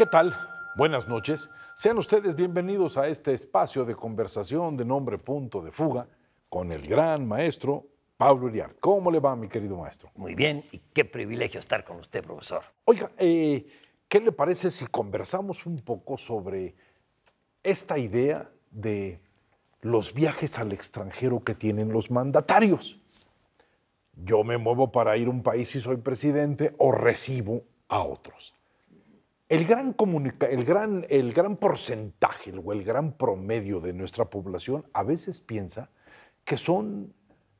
¿Qué tal? Buenas noches. Sean ustedes bienvenidos a este espacio de conversación de nombre Punto de Fuga con el gran maestro Pablo Iriart. ¿Cómo le va, mi querido maestro? Muy bien, y qué privilegio estar con usted, profesor. Oiga, eh, ¿qué le parece si conversamos un poco sobre esta idea de los viajes al extranjero que tienen los mandatarios? Yo me muevo para ir a un país si soy presidente o recibo a otros. El gran, el, gran, el gran porcentaje o el gran promedio de nuestra población a veces piensa que son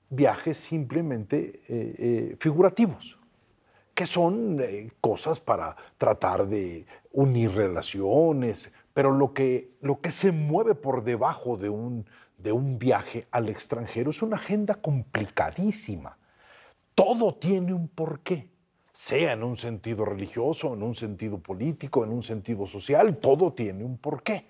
viajes simplemente eh, eh, figurativos, que son eh, cosas para tratar de unir relaciones, pero lo que, lo que se mueve por debajo de un, de un viaje al extranjero es una agenda complicadísima. Todo tiene un porqué sea en un sentido religioso, en un sentido político, en un sentido social, todo tiene un porqué.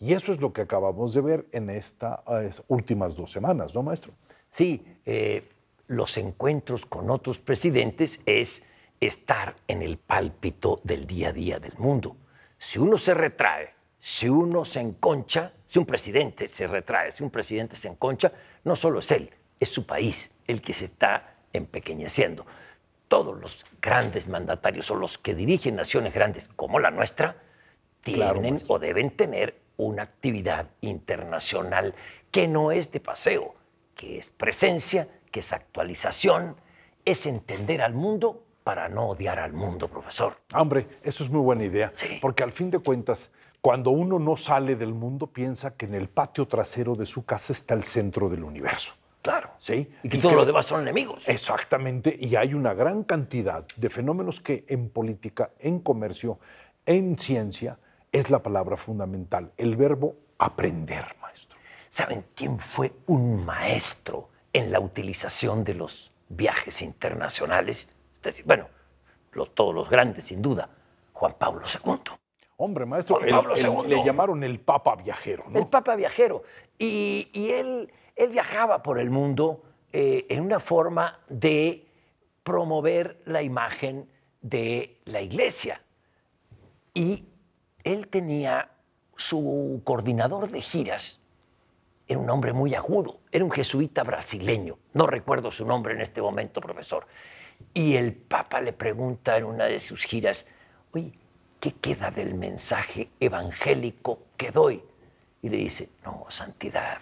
Y eso es lo que acabamos de ver en estas últimas dos semanas, ¿no, maestro? Sí, eh, los encuentros con otros presidentes es estar en el pálpito del día a día del mundo. Si uno se retrae, si uno se enconcha, si un presidente se retrae, si un presidente se enconcha, no solo es él, es su país el que se está empequeñeciendo todos los grandes mandatarios o los que dirigen naciones grandes como la nuestra tienen o deben tener una actividad internacional que no es de paseo, que es presencia, que es actualización, es entender al mundo para no odiar al mundo, profesor. Ah, hombre, eso es muy buena idea, porque al fin de cuentas, cuando uno no sale del mundo, piensa que en el patio trasero de su casa está el centro del universo. Claro. ¿Sí? Y todos los demás son enemigos. Exactamente, y hay una gran cantidad de fenómenos que en política, en comercio, en ciencia, es la palabra fundamental, el verbo aprender, maestro. ¿Saben quién fue un maestro en la utilización de los viajes internacionales? Es decir, bueno, todos los grandes, sin duda, Juan Pablo II. Hombre, maestro, le llamaron el Papa Viajero, ¿no? El Papa Viajero. y, y él él viajaba por el mundo eh, en una forma de promover la imagen de la iglesia. Y él tenía su coordinador de giras, era un hombre muy agudo, era un jesuita brasileño, no recuerdo su nombre en este momento, profesor. Y el Papa le pregunta en una de sus giras, oye, ¿qué queda del mensaje evangélico que doy? Y le dice, no, santidad,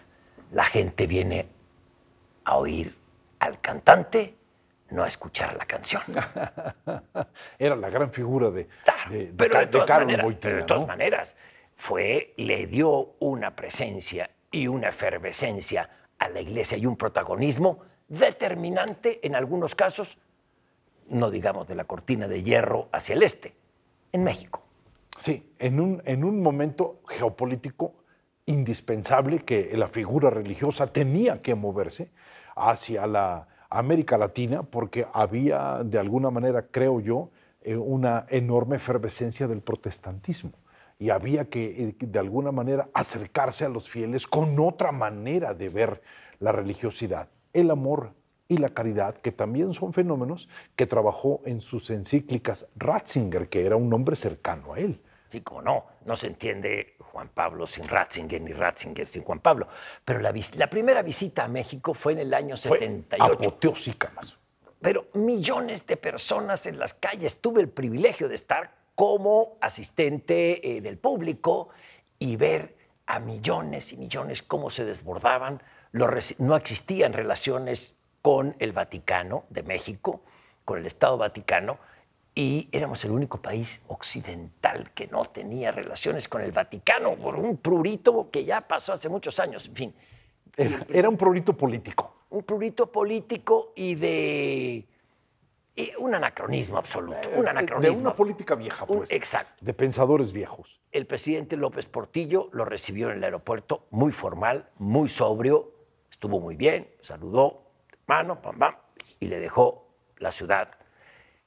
la gente viene a oír al cantante, no a escuchar la canción. Era la gran figura de, Carlos maneras, de todas maneras, fue, le dio una presencia y una efervescencia a la iglesia y un protagonismo determinante en algunos casos, no digamos de la cortina de hierro hacia el este, en México. Sí, en un, en un momento geopolítico indispensable que la figura religiosa tenía que moverse hacia la América Latina porque había, de alguna manera, creo yo, eh, una enorme efervescencia del protestantismo y había eh, que, de alguna manera, acercarse a los fieles con otra manera de ver la religiosidad, el amor y la caridad, que también son fenómenos que trabajó en sus encíclicas Ratzinger, que era un hombre cercano a él. Sí, como no, no se entiende Juan Pablo sin Ratzinger ni Ratzinger sin Juan Pablo. Pero la, primera visita a México fue en el año 78. Pero millones de personas en las calles. Tuve el privilegio de estar como asistente eh, del público y ver a millones y millones cómo se desbordaban. no existían relaciones con el Vaticano de México, con el Estado Vaticano y éramos el único país occidental que no tenía relaciones con el Vaticano por un prurito que ya pasó hace muchos años, en fin. Era, un prurito político. Un prurito político y de... un anacronismo absoluto, eh, De una política vieja, pues. exacto. De pensadores viejos. El presidente López Portillo lo recibió en el aeropuerto, muy formal, muy sobrio, estuvo muy bien, saludó, mano, pam, pam, y le dejó la ciudad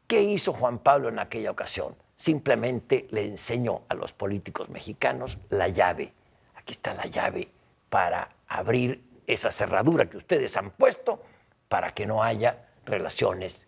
¿Qué hizo Juan Pablo en aquella ocasión? Simplemente le enseñó a los políticos mexicanos la llave. Aquí está la llave para abrir esa cerradura que ustedes han puesto para que no haya relaciones,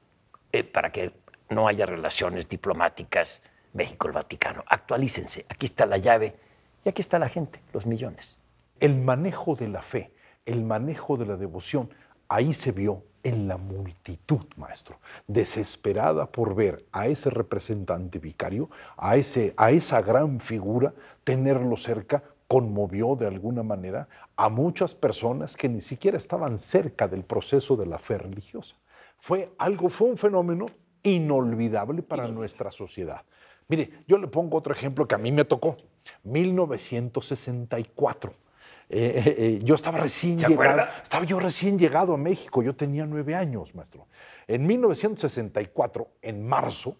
eh, para que no haya relaciones diplomáticas México-El Vaticano. Actualícense, aquí está la llave y aquí está la gente, los millones. El manejo de la fe, el manejo de la devoción Ahí se vio en la multitud, maestro, desesperada por ver a ese representante vicario, a, ese, a esa gran figura, tenerlo cerca, conmovió de alguna manera a muchas personas que ni siquiera estaban cerca del proceso de la fe religiosa. Fue algo, fue un fenómeno inolvidable para nuestra sociedad. Mire, yo le pongo otro ejemplo que a mí me tocó, 1964 eh, eh, eh, yo estaba recién llegado, estaba yo recién llegado a México, yo tenía nueve años, maestro. En 1964, en marzo,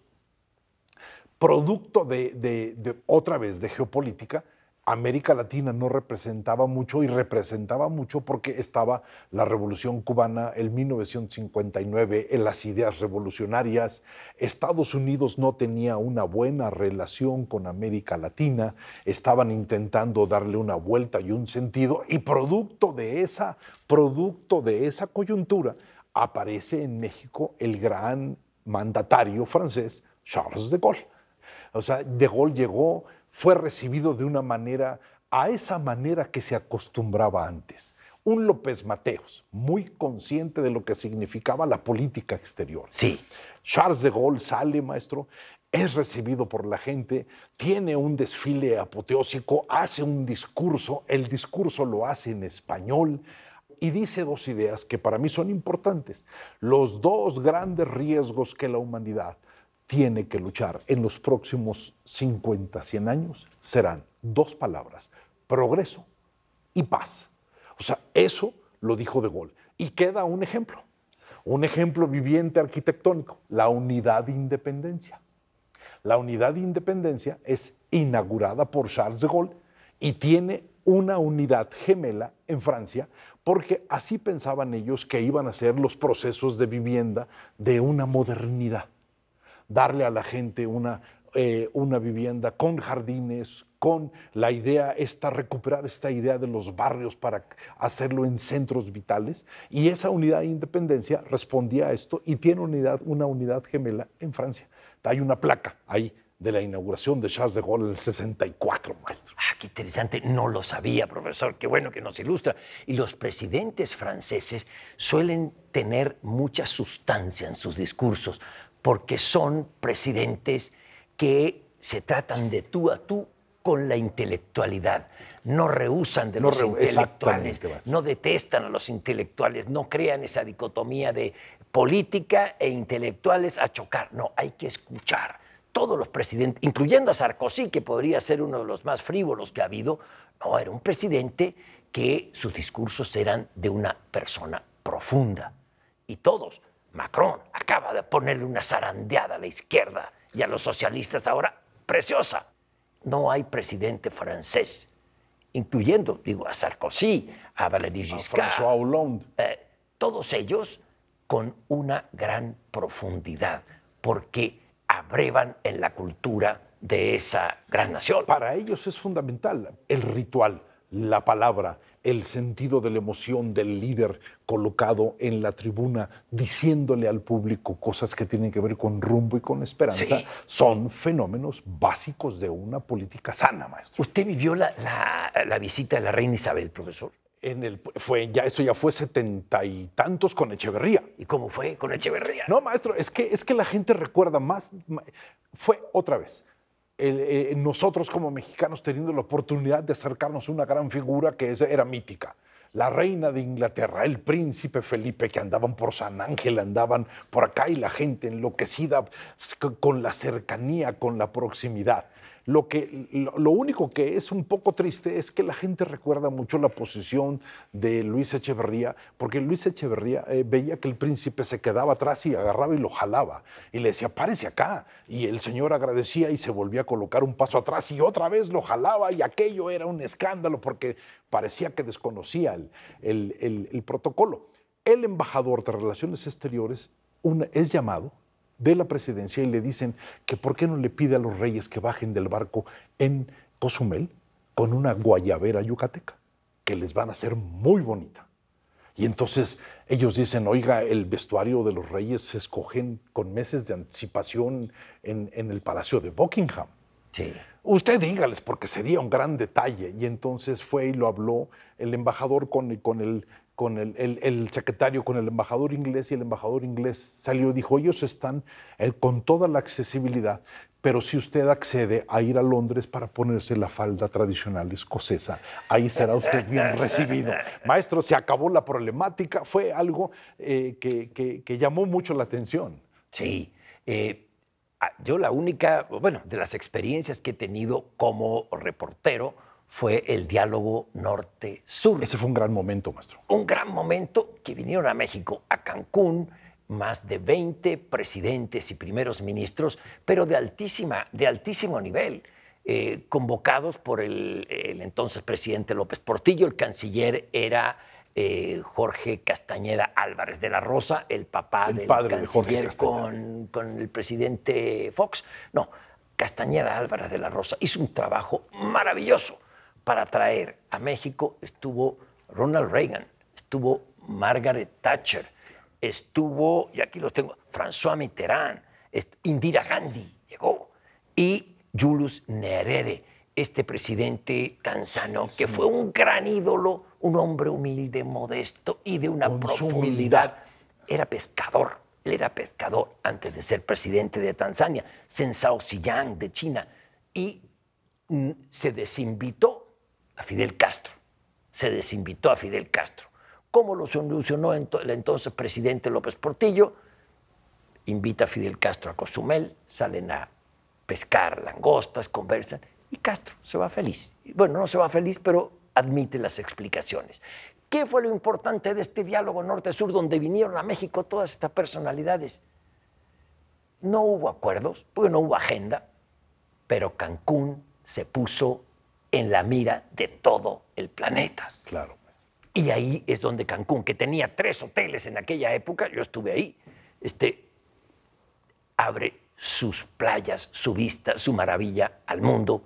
producto de otra vez de geopolítica, América Latina no representaba mucho y representaba mucho porque estaba la Revolución Cubana, en 1959, en las ideas revolucionarias. Estados Unidos no tenía una buena relación con América Latina, estaban intentando darle una vuelta y un sentido y producto de esa, producto de esa coyuntura aparece en México el gran mandatario francés Charles de Gaulle. O sea, De Gaulle llegó fue recibido de una manera, a esa manera que se acostumbraba antes. Un López Mateos, muy consciente de lo que significaba la política exterior. Sí. Charles de Gaulle sale, maestro, es recibido por la gente, tiene un desfile apoteósico, hace un discurso, el discurso lo hace en español y dice dos ideas que para mí son importantes. Los dos grandes riesgos que la humanidad tiene que luchar en los próximos 50, 100 años serán dos palabras, progreso y paz. O sea, eso lo dijo De Gaulle. Y queda un ejemplo, un ejemplo viviente arquitectónico, la unidad de independencia. La unidad de independencia es inaugurada por Charles de Gaulle y tiene una unidad gemela en Francia, porque así pensaban ellos que iban a ser los procesos de vivienda de una modernidad darle a la gente una, eh, una vivienda con jardines, con la idea esta, recuperar esta idea de los barrios para hacerlo en centros vitales. Y esa unidad de independencia respondía a esto y tiene unidad, una unidad gemela en Francia. Hay una placa ahí de la inauguración de Charles de Gaulle en el 64, maestro. Ah, qué interesante. No lo sabía, profesor. Qué bueno que nos ilustra. Y los presidentes franceses suelen tener mucha sustancia en sus discursos porque son presidentes que se tratan de tú a tú con la intelectualidad. No rehusan de los intelectuales, no detestan a los intelectuales, no crean esa dicotomía de política e intelectuales a chocar. No, hay que escuchar. Todos los presidentes, incluyendo a Sarkozy, que podría ser uno de los más frívolos que ha habido, no, era un presidente que sus discursos eran de una persona profunda. Y todos, Macron acaba de ponerle una zarandeada a la izquierda y a los socialistas ahora preciosa. No hay presidente francés, incluyendo, digo, a Sarkozy, a Valéry Giscard, a François Hollande. Eh, todos ellos con una gran profundidad, porque abrevan en la cultura de esa gran nación. Para ellos es fundamental el ritual la palabra, el sentido de la emoción del líder colocado en la tribuna, diciéndole al público cosas que tienen que ver con rumbo y con esperanza, son fenómenos básicos de una política sana, maestro. ¿Usted vivió la, visita de la reina Isabel, profesor? En el, fue, ya, eso ya fue setenta y tantos con Echeverría. ¿Y cómo fue con Echeverría? No, maestro, es que, es que la gente recuerda más, fue otra vez, eh, nosotros como mexicanos teniendo la oportunidad de acercarnos a una gran figura que era mítica. La reina de Inglaterra, el príncipe Felipe, que andaban por San Ángel, andaban por acá y la gente enloquecida con la cercanía, con la proximidad. Lo, que, lo, único que es un poco triste es que la gente recuerda mucho la posición de Luis Echeverría, porque Luis Echeverría eh, veía que el príncipe se quedaba atrás y agarraba y lo jalaba y le decía, párese acá. Y el señor agradecía y se volvía a colocar un paso atrás y otra vez lo jalaba y aquello era un escándalo porque parecía que desconocía el, protocolo. El embajador de Relaciones Exteriores es llamado de la presidencia y le dicen que por qué no le pide a los reyes que bajen del barco en Cozumel con una guayabera yucateca, que les van a hacer muy bonita. Y entonces ellos dicen, oiga, el vestuario de los reyes se escogen con meses de anticipación en, el Palacio de Buckingham. Usted dígales, porque sería un gran detalle. Y entonces fue y lo habló el embajador con, con el con el, el, secretario, con el embajador inglés, y el embajador inglés salió y dijo, ellos están eh, con toda la accesibilidad, pero si usted accede a ir a Londres para ponerse la falda tradicional escocesa, ahí será usted bien recibido. Maestro, se acabó la problemática, fue algo eh, que, llamó mucho la atención. Sí, eh, yo la única, bueno, de las experiencias que he tenido como reportero, fue el diálogo norte-sur. Ese fue un gran momento, maestro. Un gran momento que vinieron a México, a Cancún, más de 20 presidentes y primeros ministros, pero de, altísima, de altísimo nivel, eh, convocados por el, entonces presidente López Portillo, el canciller era eh, Jorge Castañeda Álvarez de la Rosa, el papá del padre canciller de Jorge con, con el presidente Fox. No, Castañeda Álvarez de la Rosa hizo un trabajo maravilloso para traer a México estuvo Ronald Reagan, estuvo Margaret Thatcher, estuvo, y aquí los tengo, François Mitterrand, Indira Gandhi llegó, y Julius Nerere, este presidente tanzano, que fue un gran ídolo, un hombre humilde, modesto y de una profundidad. Era pescador, él era pescador antes de ser presidente de Tanzania, Sensao Siyang de China, y mm, se desinvitó a Fidel Castro. Se desinvitó a Fidel Castro. ¿Cómo lo solucionó el entonces presidente López Portillo? Invita a Fidel Castro a Cozumel, salen a pescar langostas, conversan y Castro se va feliz. Bueno, no se va feliz, pero admite las explicaciones. ¿Qué fue lo importante de este diálogo norte-sur donde vinieron a México todas estas personalidades? No hubo acuerdos, porque no hubo agenda, pero Cancún se puso en la mira de todo el planeta. Claro. Y ahí es donde Cancún, que tenía tres hoteles en aquella época, yo estuve ahí, este, abre sus playas, su vista, su maravilla al mundo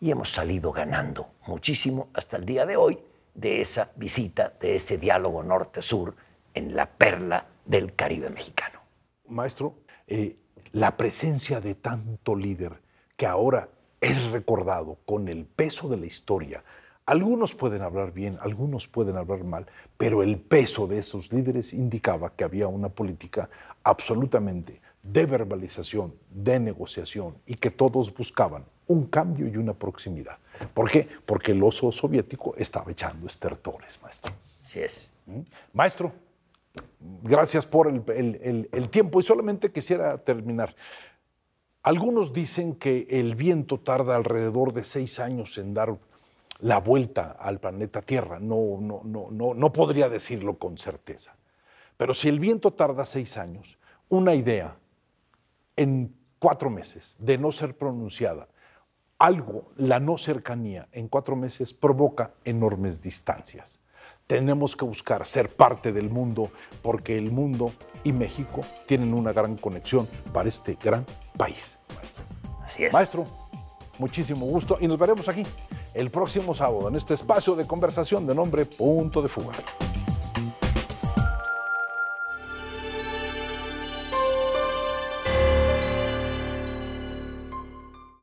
y hemos salido ganando muchísimo hasta el día de hoy de esa visita, de ese diálogo norte-sur en la perla del Caribe mexicano. Maestro, eh, la presencia de tanto líder que ahora es recordado con el peso de la historia. Algunos pueden hablar bien, algunos pueden hablar mal, pero el peso de esos líderes indicaba que había una política absolutamente de verbalización, de negociación y que todos buscaban un cambio y una proximidad. ¿Por qué? Porque el oso soviético estaba echando estertores, maestro. Así es. ¿Mm? Maestro, gracias por el tiempo y solamente quisiera terminar. Algunos dicen que el viento tarda alrededor de seis años en dar la vuelta al planeta Tierra. No, no, no, no, no podría decirlo con certeza. Pero si el viento tarda seis años, una idea en cuatro meses de no ser pronunciada, algo, la no cercanía en cuatro meses provoca enormes distancias tenemos que buscar ser parte del mundo porque el mundo y México tienen una gran conexión para este gran país. Así es. Maestro, muchísimo gusto y nos veremos aquí el próximo sábado en este espacio de conversación de nombre Punto de Fuga.